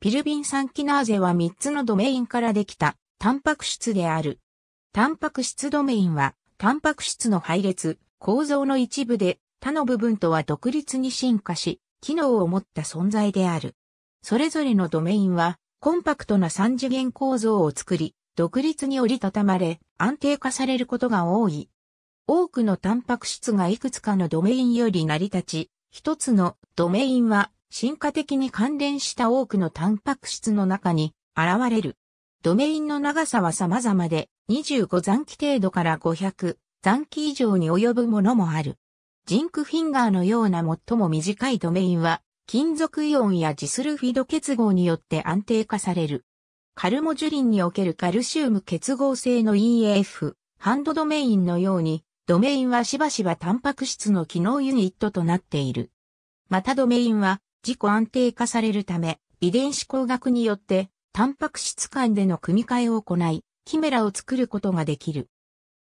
ピルビン酸キナーゼは3つのドメインからできた、タンパク質である。タンパク質ドメインは、タンパク質の配列、構造の一部で、他の部分とは独立に進化し、機能を持った存在である。それぞれのドメインは、コンパクトな三次元構造を作り、独立に折りたたまれ、安定化されることが多い。多くのタンパク質がいくつかのドメインより成り立ち、一つのドメインは進化的に関連した多くのタンパク質の中に現れる。ドメインの長さは様々で25残機程度から500残機以上に及ぶものもある。ジンクフィンガーのような最も短いドメインは金属イオンやジスルフィド結合によって安定化される。カルモジュリンにおけるカルシウム結合性の EF a、ハンドドメインのように、ドメインはしばしばタンパク質の機能ユニットとなっている。またドメインは自己安定化されるため、遺伝子工学によって、タンパク質間での組み換えを行い、キメラを作ることができる。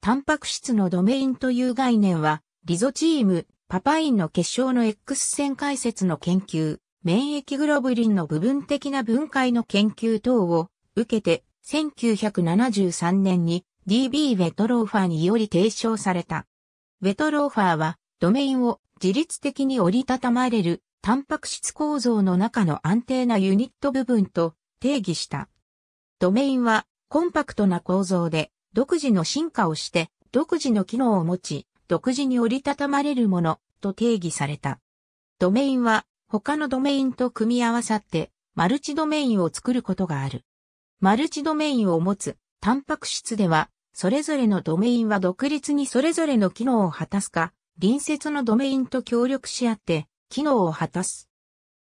タンパク質のドメインという概念は、リゾチーム、パパインの結晶の X 線解説の研究、免疫グロブリンの部分的な分解の研究等を受けて、1973年に DB ウェトローファーにより提唱された。ウェトローファーは、ドメインを自律的に折りたたまれるタンパク質構造の中の安定なユニット部分と定義した。ドメインはコンパクトな構造で独自の進化をして独自の機能を持ち独自に折りたたまれるものと定義された。ドメインは他のドメインと組み合わさってマルチドメインを作ることがある。マルチドメインを持つタンパク質ではそれぞれのドメインは独立にそれぞれの機能を果たすか隣接のドメインと協力し合って機能を果たす。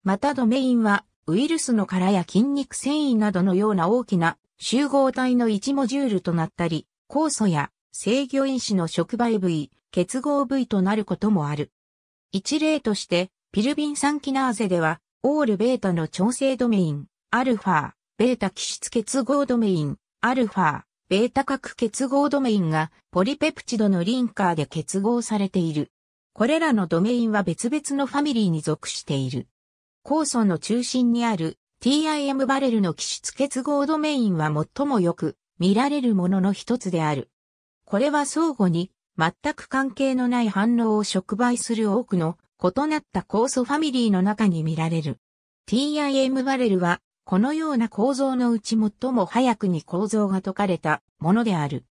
またドメインは、ウイルスの殻や筋肉繊維などのような大きな集合体の1モジュールとなったり、酵素や制御因子の触媒部位、結合部位となることもある。一例として、ピルビン酸キナーゼでは、オールベータの調整ドメイン、アルファ、ベータ基質結合ドメイン、アルファ、ベータ核結合ドメインがポリペプチドのリンカーで結合されている。これらのドメインは別々のファミリーに属している。酵素の中心にある TIM バレルの基質結合ドメインは最もよく見られるものの一つである。これは相互に全く関係のない反応を触媒する多くの異なった酵素ファミリーの中に見られる。TIM バレルはこのような構造のうち最も早くに構造が解かれたものである。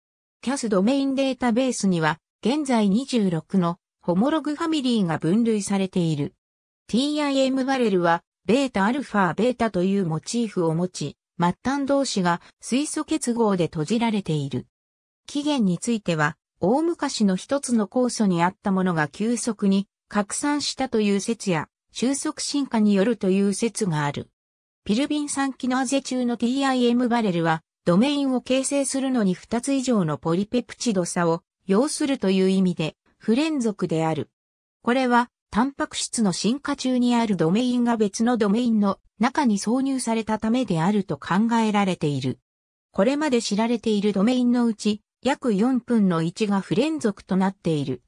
CAS ドメインデータベースには現在26のホモログファミリーが分類されている。TIM バレルは、ベータアルファベータというモチーフを持ち、末端同士が水素結合で閉じられている。起源については、大昔の一つの酵素にあったものが急速に拡散したという説や、収束進化によるという説がある。ピルビン酸キナアゼ中の TIM バレルは、ドメインを形成するのに2つ以上のポリペプチド差を要するという意味で、不連続である。これは、タンパク質の進化中にあるドメインが別のドメインの中に挿入されたためであると考えられている。これまで知られているドメインのうち、約4分の1が不連続となっている。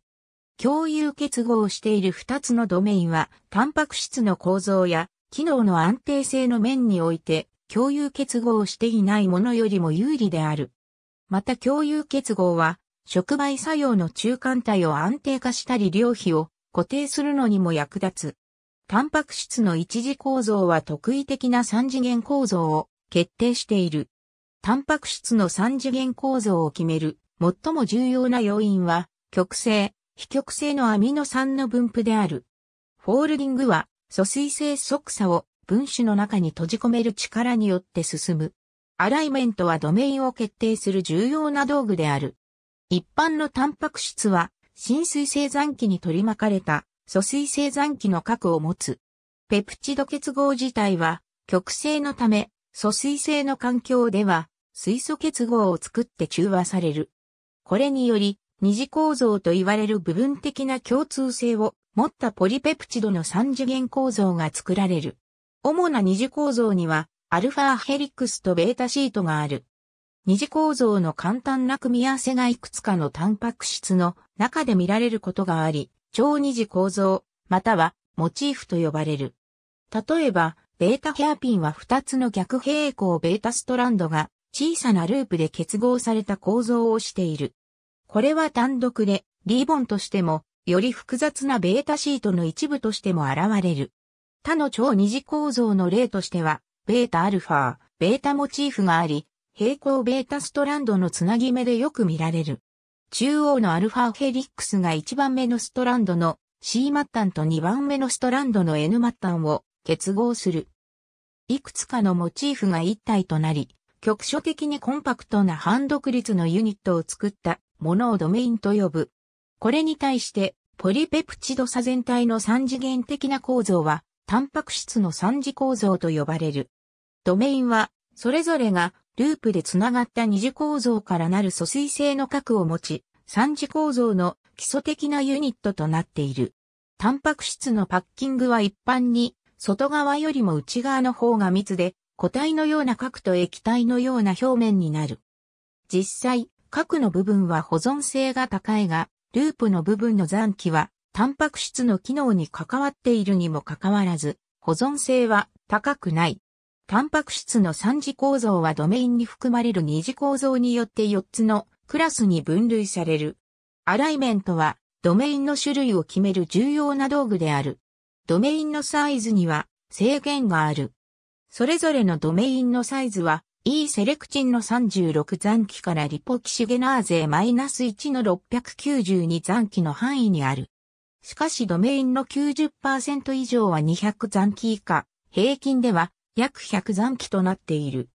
共有結合している2つのドメインは、タンパク質の構造や機能の安定性の面において、共有結合していないものよりも有利である。また共有結合は、触媒作用の中間体を安定化したり量比を固定するのにも役立つ。タンパク質の一次構造は特異的な三次元構造を決定している。タンパク質の三次元構造を決める最も重要な要因は極性、非極性のアミノ酸の分布である。フォールディングは疎水性即差を分子の中に閉じ込める力によって進む。アライメントはドメインを決定する重要な道具である。一般のタンパク質は、浸水性残機に取り巻かれた、疎水性残機の核を持つ。ペプチド結合自体は、極性のため、疎水性の環境では、水素結合を作って中和される。これにより、二次構造と言われる部分的な共通性を持ったポリペプチドの三次元構造が作られる。主な二次構造には、アルファヘリックスとベータシートがある。二次構造の簡単な組み合わせがいくつかのタンパク質の中で見られることがあり、超二次構造、またはモチーフと呼ばれる。例えば、ベータヘアピンは2つの逆平行ベータストランドが小さなループで結合された構造をしている。これは単独でリーボンとしても、より複雑なベータシートの一部としても現れる。他の超二次構造の例としては、ベータアルファ、ベータモチーフがあり、平行ベータストランドのつなぎ目でよく見られる。中央のアルファヘリックスが1番目のストランドの C 末端と2番目のストランドの N 末端を結合する。いくつかのモチーフが一体となり、局所的にコンパクトな半独立のユニットを作ったものをドメインと呼ぶ。これに対して、ポリペプチド差全体の三次元的な構造は、タンパク質の三次構造と呼ばれる。ドメインは、それぞれがループでつながった二次構造からなる疎水性の核を持ち、三次構造の基礎的なユニットとなっている。タンパク質のパッキングは一般に外側よりも内側の方が密で、固体のような核と液体のような表面になる。実際、核の部分は保存性が高いが、ループの部分の残機は、タンパク質の機能に関わっているにもかかわらず、保存性は高くない。タンパク質の3次構造はドメインに含まれる2次構造によって4つのクラスに分類される。アライメントはドメインの種類を決める重要な道具である。ドメインのサイズには制限がある。それぞれのドメインのサイズは E セレクチンの36残機からリポキシゲナーゼマイナス -1 の692残機の範囲にある。しかしドメインの90%以上は200残機以下、平均では約100残機となっている。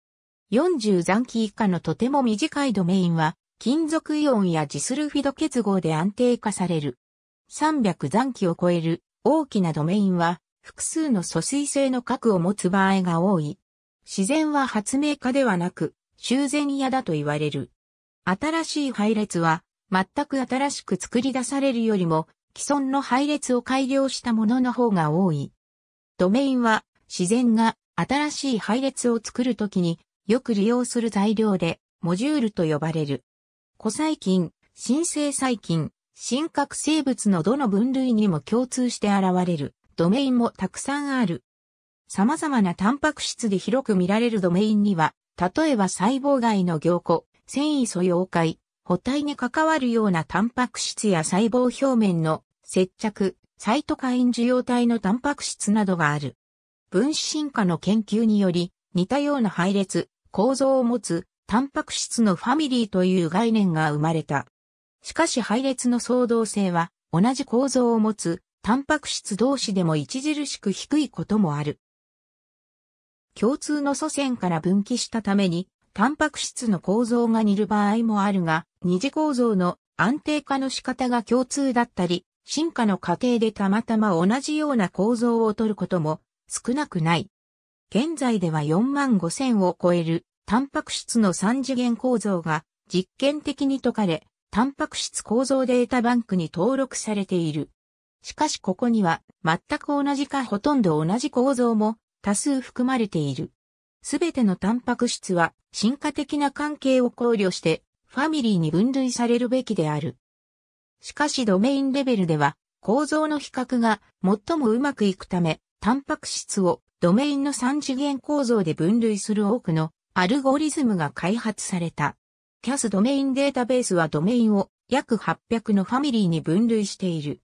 40残機以下のとても短いドメインは、金属イオンやジスルフィド結合で安定化される。300残機を超える大きなドメインは、複数の疎水性の核を持つ場合が多い。自然は発明家ではなく、修繕屋だと言われる。新しい配列は、全く新しく作り出されるよりも、既存の配列を改良したものの方が多い。ドメインは、自然が新しい配列を作るときによく利用する材料で、モジュールと呼ばれる。古細菌、新生細菌、新核生物のどの分類にも共通して現れるドメインもたくさんある。様々なタンパク質で広く見られるドメインには、例えば細胞外の凝固、繊維素溶解、補体に関わるようなタンパク質や細胞表面の接着、サイトカイン受容体のタンパク質などがある。分子進化の研究により、似たような配列、構造を持つ、タンパク質のファミリーという概念が生まれた。しかし配列の相動性は、同じ構造を持つ、タンパク質同士でも著しく低いこともある。共通の祖先から分岐したために、タンパク質の構造が似る場合もあるが、二次構造の安定化の仕方が共通だったり、進化の過程でたまたま同じような構造をとることも少なくない。現在では4万5千を超えるタンパク質の3次元構造が実験的に解かれ、タンパク質構造データバンクに登録されている。しかしここには全く同じかほとんど同じ構造も多数含まれている。すべてのタンパク質は進化的な関係を考慮してファミリーに分類されるべきである。しかしドメインレベルでは構造の比較が最もうまくいくためタンパク質をドメインの三次元構造で分類する多くのアルゴリズムが開発された。CAS ドメインデータベースはドメインを約800のファミリーに分類している。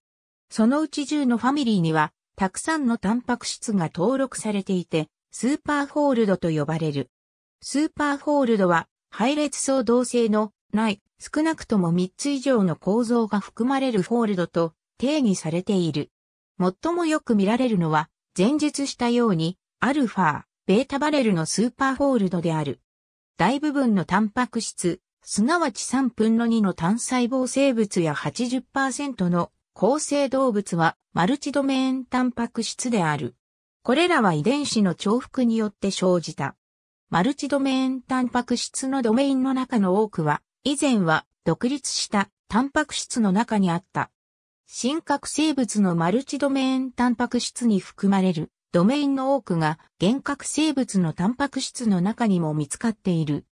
そのうち10のファミリーには、たくさんのタンパク質が登録されていて、スーパーホールドと呼ばれる。スーパーホールドは、配列相同性のない、少なくとも3つ以上の構造が含まれるフォールドと定義されている。最もよく見られるのは、前述したように、アルファ、ベータバレルのスーパーホールドである。大部分のタンパク質、すなわち3分の2の単細胞生物や80%の構成動物はマルチドメインタンパク質である。これらは遺伝子の重複によって生じた。マルチドメインタンパク質のドメインの中の多くは、以前は独立したタンパク質の中にあった。真核生物のマルチドメインタンパク質に含まれるドメインの多くが原核生物のタンパク質の中にも見つかっている。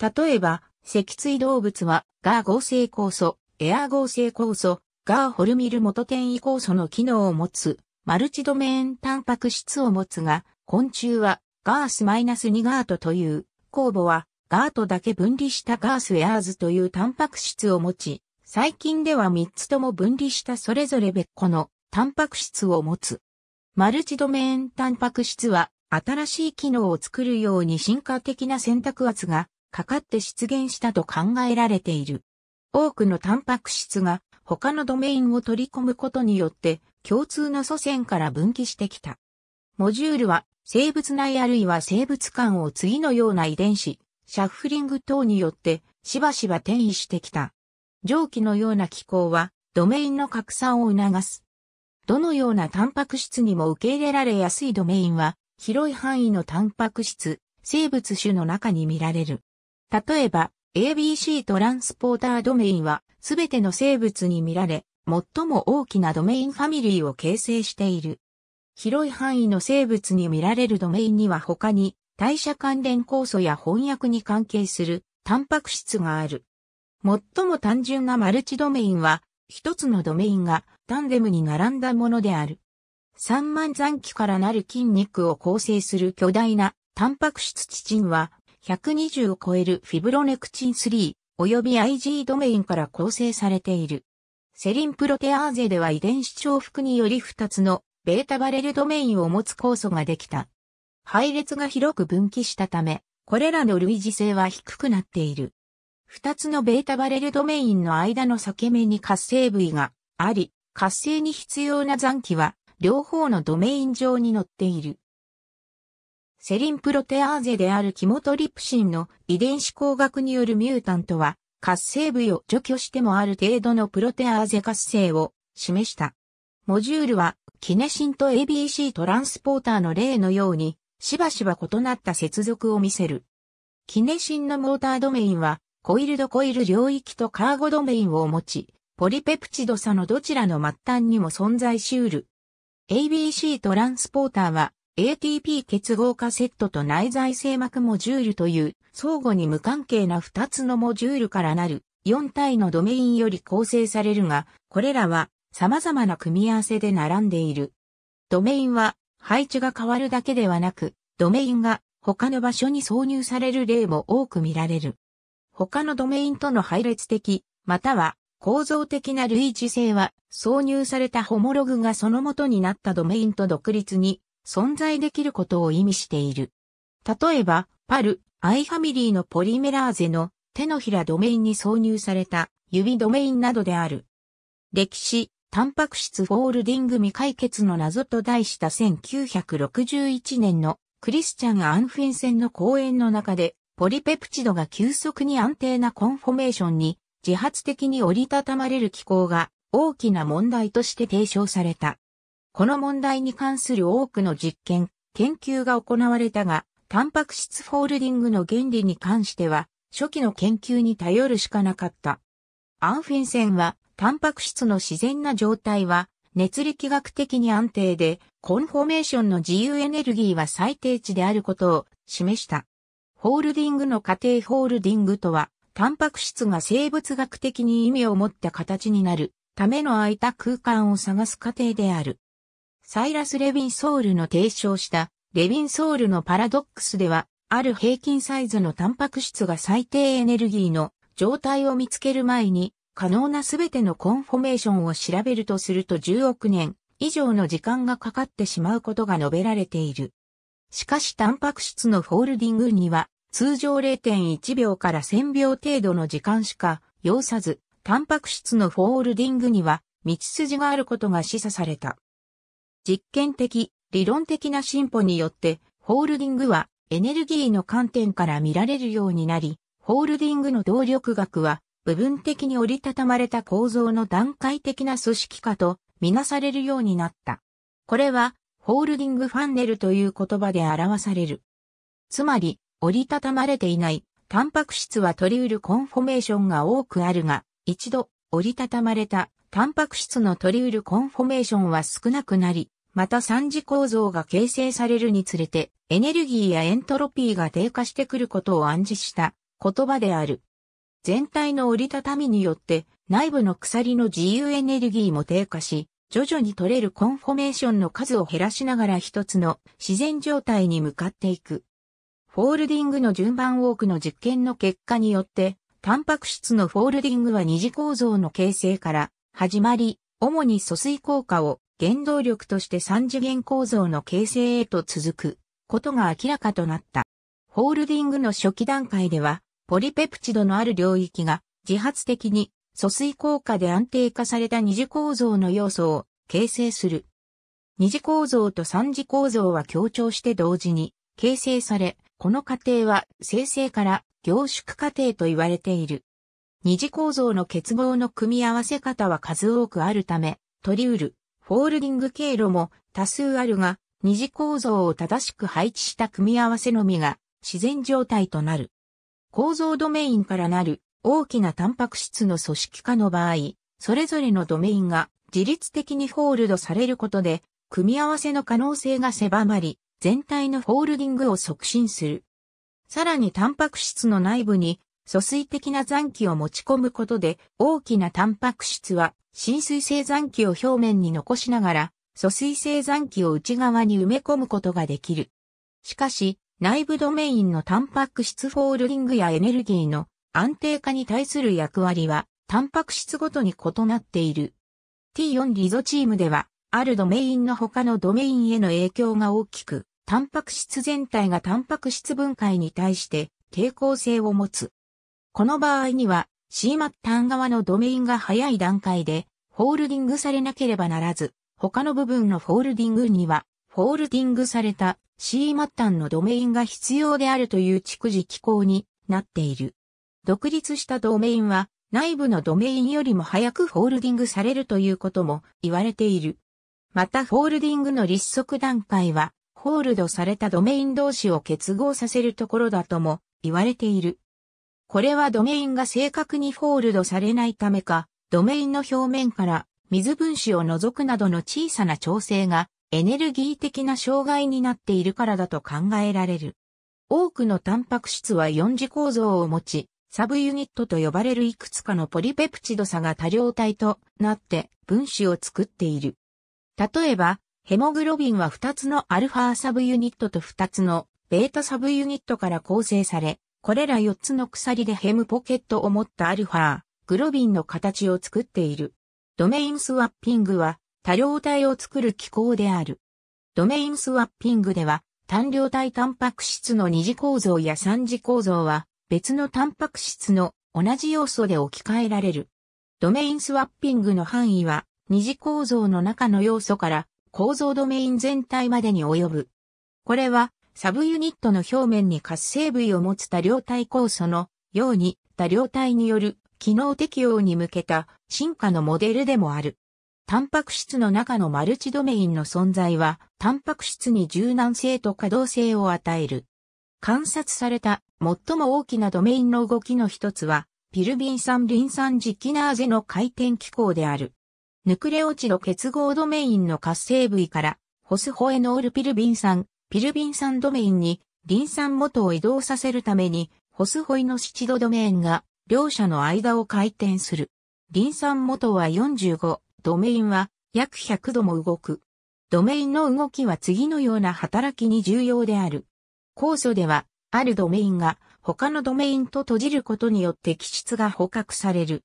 例えば、脊椎動物はガー合成酵素、エア合成酵素、ガーホルミル元転移酵素の機能を持つマルチドメインタンパク質を持つが、昆虫はガース -2 ガートという、酵母はガートだけ分離したガースエアーズというタンパク質を持ち、最近では3つとも分離したそれぞれ別個のタンパク質を持つ。マルチドメインタンパク質は新しい機能を作るように進化的な選択圧がかかって出現したと考えられている。多くのタンパク質が他のドメインを取り込むことによって共通の祖先から分岐してきた。モジュールは生物内あるいは生物間を次のような遺伝子、シャッフリング等によってしばしば転移してきた。蒸気のような気候は、ドメインの拡散を促す。どのようなタンパク質にも受け入れられやすいドメインは、広い範囲のタンパク質、生物種の中に見られる。例えば、ABC トランスポータードメインは、すべての生物に見られ、最も大きなドメインファミリーを形成している。広い範囲の生物に見られるドメインには他に、代謝関連酵素や翻訳に関係するタンパク質がある。最も単純なマルチドメインは、一つのドメインがタンデムに並んだものである。三万残機からなる筋肉を構成する巨大なタンパク質チチンは、120を超えるフィブロネクチン3及び IG ドメインから構成されている。セリンプロテアーゼでは遺伝子重複により2つのベータバレルドメインを持つ酵素ができた。配列が広く分岐したため、これらの類似性は低くなっている。二つのベータバレルドメインの間の裂け目に活性部位があり、活性に必要な残機は両方のドメイン上に乗っている。セリンプロテアーゼであるキモトリプシンの遺伝子工学によるミュータントは、活性部位を除去してもある程度のプロテアーゼ活性を示した。モジュールは、キネシンと ABC トランスポーターの例のように、しばしば異なった接続を見せる。キネシンのモータードメインは、コイルドコイル領域とカーゴドメインを持ち、ポリペプチド差のどちらの末端にも存在し得る。ABC トランスポーターは ATP 結合化セットと内在性膜モジュールという相互に無関係な2つのモジュールからなる4体のドメインより構成されるが、これらは様々な組み合わせで並んでいる。ドメインは配置が変わるだけではなく、ドメインが他の場所に挿入される例も多く見られる。他のドメインとの配列的、または構造的な類似性は、挿入されたホモログがその元になったドメインと独立に存在できることを意味している。例えば、パル、アイファミリーのポリメラーゼの手のひらドメインに挿入された指ドメインなどである。歴史、タンパク質フォールディング未解決の謎と題した1961年のクリスチャン・アンフィンセンの講演の中でポリペプチドが急速に安定なコンフォメーションに自発的に折りたたまれる機構が大きな問題として提唱された。この問題に関する多くの実験、研究が行われたが、タンパク質フォールディングの原理に関しては、初期の研究に頼るしかなかった。アンフィンセンは、タンパク質の自然な状態は、熱力学的に安定で、コンフォメーションの自由エネルギーは最低値であることを示した。ホールディングの過程ホールディングとは、タンパク質が生物学的に意味を持った形になるための空いた空間を探す過程である。サイラス・レヴィンソールの提唱したレヴィンソールのパラドックスでは、ある平均サイズのタンパク質が最低エネルギーの状態を見つける前に、可能なすべてのコンフォメーションを調べるとすると10億年以上の時間がかかってしまうことが述べられている。しかしタンパク質のフォールディングには通常0.1秒から1000秒程度の時間しか要さず、タンパク質のフォールディングには道筋があることが示唆された。実験的、理論的な進歩によって、フォールディングはエネルギーの観点から見られるようになり、フォールディングの動力学は部分的に折りたたまれた構造の段階的な組織化とみなされるようになった。これはホールディングファンネルという言葉で表される。つまり、折りたたまれていない、タンパク質は取り得るコンフォメーションが多くあるが、一度折りたたまれた、タンパク質の取り得るコンフォメーションは少なくなり、また三次構造が形成されるにつれて、エネルギーやエントロピーが低下してくることを暗示した言葉である。全体の折りたたみによって、内部の鎖の自由エネルギーも低下し、徐々に取れるコンフォメーションの数を減らしながら一つの自然状態に向かっていく。フォールディングの順番多くの実験の結果によって、タンパク質のフォールディングは二次構造の形成から始まり、主に疎水効果を原動力として三次元構造の形成へと続くことが明らかとなった。フォールディングの初期段階では、ポリペプチドのある領域が自発的に疎水効果で安定化された二次構造の要素を形成する。二次構造と三次構造は強調して同時に形成され、この過程は生成から凝縮過程と言われている。二次構造の結合の組み合わせ方は数多くあるため、取り得る、フォールディング経路も多数あるが、二次構造を正しく配置した組み合わせのみが自然状態となる。構造ドメインからなる大きなタンパク質の組織化の場合、それぞれのドメインが自律的にホールドされることで、組み合わせの可能性が狭まり、全体のホールディングを促進する。さらにタンパク質の内部に疎水的な残機を持ち込むことで、大きなタンパク質は浸水性残機を表面に残しながら、疎水性残機を内側に埋め込むことができる。しかし、内部ドメインのタンパク質フォールディングやエネルギーの安定化に対する役割は、タンパク質ごとに異なっている。T4 リゾチームでは、あるドメインの他のドメインへの影響が大きく、タンパク質全体がタンパク質分解に対して抵抗性を持つ。この場合には、c 末端側のドメインが早い段階で、ホールディングされなければならず、他の部分のフォールディングには、フォールディングされた c 末端のドメインが必要であるという蓄次機構になっている。独立したドメインは内部のドメインよりも早くホールディングされるということも言われている。またホールディングの立足段階はホールドされたドメイン同士を結合させるところだとも言われている。これはドメインが正確にホールドされないためか、ドメインの表面から水分子を除くなどの小さな調整がエネルギー的な障害になっているからだと考えられる。多くのタンパク質は4次構造を持ち、サブユニットと呼ばれるいくつかのポリペプチド差が多量体となって分子を作っている。例えば、ヘモグロビンは2つのアルファサブユニットと2つのベータサブユニットから構成され、これら4つの鎖でヘムポケットを持ったアルファ、グロビンの形を作っている。ドメインスワッピングは多量体を作る機構である。ドメインスワッピングでは単量体タンパク質の二次構造や三次構造は別のタンパク質の同じ要素で置き換えられる。ドメインスワッピングの範囲は二次構造の中の要素から構造ドメイン全体までに及ぶ。これはサブユニットの表面に活性部位を持つ多量体酵素のように多量体による機能適応に向けた進化のモデルでもある。タンパク質の中のマルチドメインの存在は、タンパク質に柔軟性と可動性を与える。観察された最も大きなドメインの動きの一つは、ピルビン酸リン酸ジキナーゼの回転機構である。ヌクレオチド結合ドメインの活性部位から、ホスホエノールピルビン酸、ピルビン酸ドメインに、リン酸元を移動させるために、ホスホイのシチドドメインが、両者の間を回転する。リン酸元は45、ドメインは約100度も動く。ドメインの動きは次のような働きに重要である。酵素ではあるドメインが他のドメインと閉じることによって基質が捕獲される。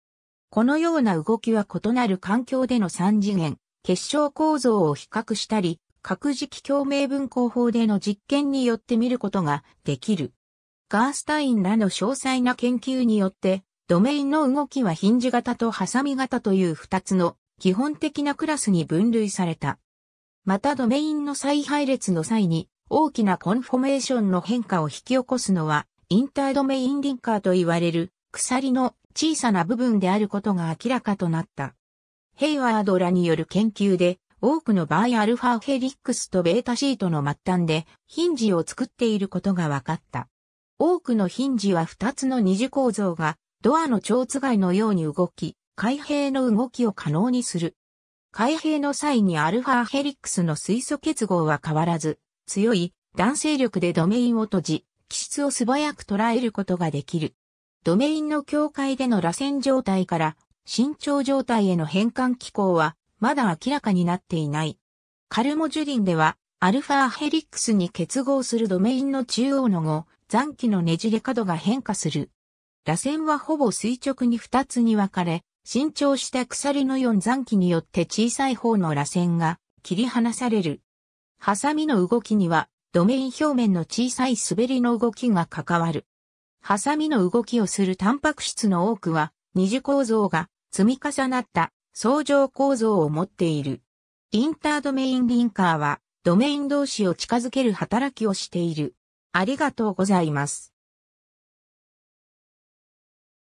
このような動きは異なる環境での三次元、結晶構造を比較したり、核磁気共鳴分光法での実験によって見ることができる。ガースタインらの詳細な研究によって、ドメインの動きはヒンジ型とハサミ型という二つの基本的なクラスに分類された。またドメインの再配列の際に大きなコンフォメーションの変化を引き起こすのは、インタードメインリンカーと言われる鎖の小さな部分であることが明らかとなった。ヘイワードらによる研究で、多くの場合アルファヘリックスとベータシートの末端でヒンジを作っていることが分かった。多くのヒンジは2つの二次構造がドアの蝶つがいのように動き、開閉の動きを可能にする。開閉の際にアルファヘリックスの水素結合は変わらず、強い弾性力でドメインを閉じ、気質を素早く捉えることができる。ドメインの境界での螺旋状態から伸長状態への変換機構はまだ明らかになっていない。カルモジュリンではアルファヘリックスに結合するドメインの中央の後、残機のねじれ角が変化する。螺旋はほぼ垂直に2つに分かれ、伸長した鎖の4残機によって小さい方の螺旋が切り離される。ハサミの動きには、ドメイン表面の小さい滑りの動きが関わる。ハサミの動きをするタンパク質の多くは、二次構造が積み重なった相乗構造を持っている。インタードメインリンカーは、ドメイン同士を近づける働きをしている。ありがとうございます。